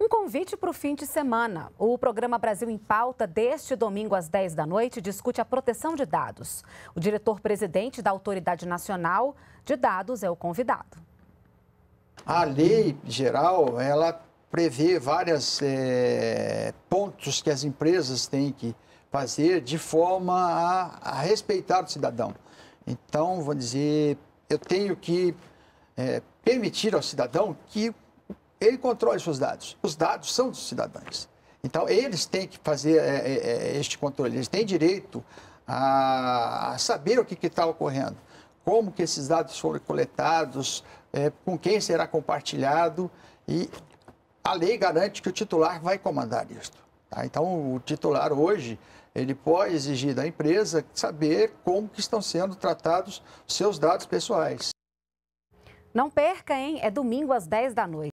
Um convite para o fim de semana. O programa Brasil em Pauta, deste domingo às 10 da noite, discute a proteção de dados. O diretor-presidente da Autoridade Nacional de Dados é o convidado. A lei geral, ela prevê vários é, eh, pontos que as empresas têm que fazer de forma a, a respeitar o cidadão. Então, vou dizer, eu tenho que é, permitir ao cidadão que ele controla seus dados. Os dados são dos cidadãos. Então, eles têm que fazer é, é, é este controle, eles têm direito a, a saber o que está ocorrendo, como que esses dados foram coletados, é, com quem será compartilhado e a lei garante que o titular vai comandar isto. Tá? Então, o titular hoje, ele pode exigir da empresa saber como que estão sendo tratados seus dados pessoais. Não perca, hein? É domingo às 10 da noite.